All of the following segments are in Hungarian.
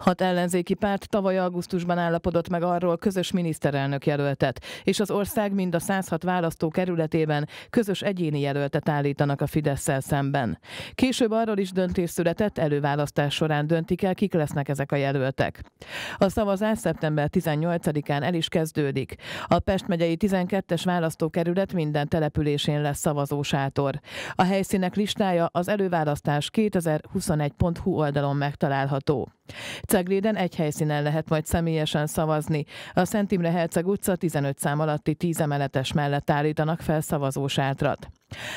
Hat ellenzéki párt tavaly augusztusban állapodott meg arról közös miniszterelnök jelöltet, és az ország mind a 106 választókerületében közös egyéni jelöltet állítanak a fidesz szemben. Később arról is döntés született, előválasztás során döntik el, kik lesznek ezek a jelöltek. A szavazás szeptember 18-án el is kezdődik. A Pest megyei 12-es választókerület minden településén lesz szavazósátor. A helyszínek listája az előválasztás 2021.hu oldalon megtalálható. Cegléden egy helyszínen lehet majd személyesen szavazni. A Szent Imre Herceg utca 15 szám alatti 10 emeletes mellett állítanak fel szavazósátrat.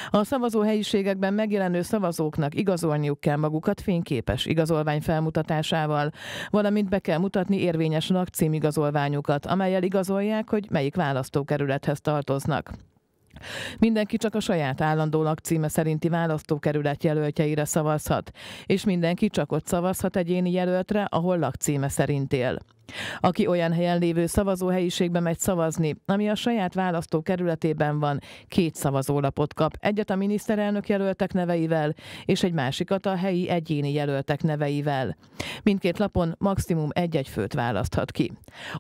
A szavazóhelyiségekben megjelenő szavazóknak igazolniuk kell magukat fényképes igazolvány felmutatásával, valamint be kell mutatni érvényes lakcímigazolványukat, amelyel igazolják, hogy melyik választókerülethez tartoznak. Mindenki csak a saját állandó lakcíme szerinti választókerület jelöltjeire szavazhat, és mindenki csak ott szavazhat egyéni jelöltre, ahol lakcíme szerint él. Aki olyan helyen lévő szavazóhelyiségbe megy szavazni, ami a saját választókerületében van, két szavazólapot kap, egyet a miniszterelnök jelöltek neveivel, és egy másikat a helyi egyéni jelöltek neveivel. Mindkét lapon maximum egy-egy főt választhat ki.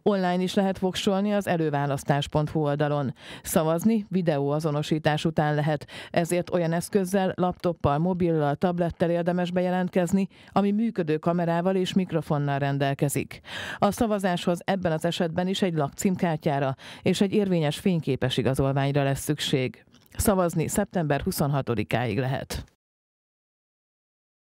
Online is lehet voksolni az előválasztás.hu oldalon. Szavazni videó azonosítás után lehet, ezért olyan eszközzel, laptoppal, mobillal, tablettel érdemes bejelentkezni, ami működő kamerával és mikrofonnal rendelkezik. A szavazáshoz ebben az esetben is egy lakcímkártyára és egy érvényes fényképes igazolványra lesz szükség. Szavazni szeptember 26-áig lehet.